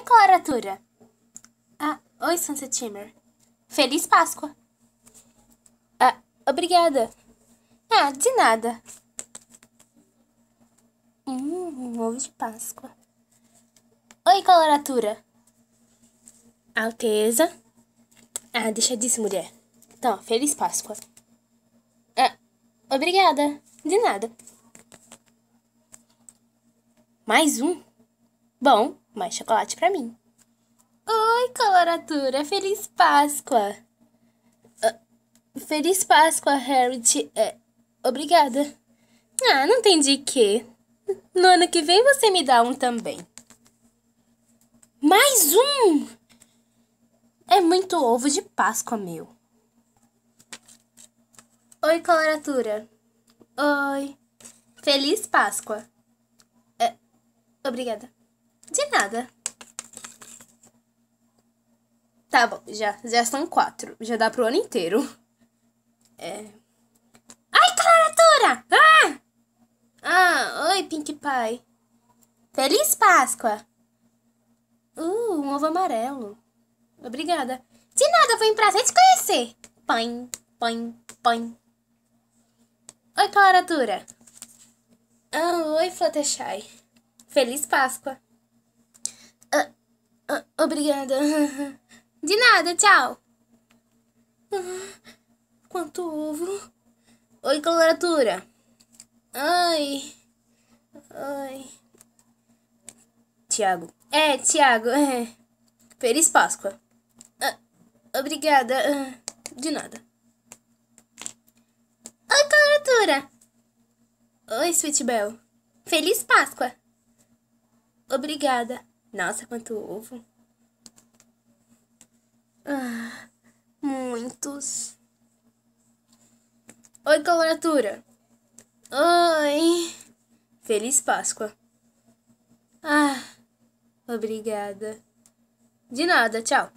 Oi, coloratura. Ah, oi, Sunset Timmer. Feliz Páscoa. Ah, obrigada. Ah, de nada. Hum, um ovo de Páscoa. Oi, coloratura. Alteza. Ah, deixa disso, mulher. Então, feliz Páscoa. Ah, obrigada. De nada. Mais um? Bom, mais chocolate para mim. Oi, coloratura, feliz Páscoa! Uh, feliz Páscoa, Harriet. É, obrigada. Ah, não tem de quê. No ano que vem você me dá um também. Mais um! É muito ovo de Páscoa, meu. Oi, coloratura. Oi. Feliz Páscoa. É, obrigada. De nada. Tá bom, já, já são quatro. Já dá pro ano inteiro. É. Ai, Claratura! Ah! Ah, oi, Pink Pie. Feliz Páscoa! Uh, um ovo amarelo. Obrigada. De nada, foi um prazer te conhecer. Põe, põe, põe. Oi, Claratura. Ah, oi, Fluttershy. Feliz Páscoa. Obrigada. De nada, tchau. Quanto ovo. Oi, coloratura. Ai. Ai. Tiago. É, Tiago. É. Feliz Páscoa. Ah, obrigada. Ah, de nada. Oi, coloratura. Oi, Sweet Bell. Feliz Páscoa. Obrigada. Nossa, quanto ovo. Ah, muitos. Oi, coloratura. Oi. Feliz Páscoa. Ah, obrigada. De nada, tchau.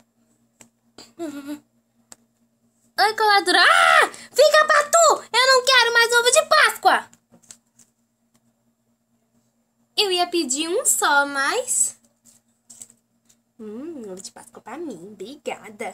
Oi, coloratura Ah! Fica pra tu! Eu não quero mais ovo de Páscoa! Eu ia pedir um só, mas... Hum, ovo de Páscoa pra mim. Obrigada.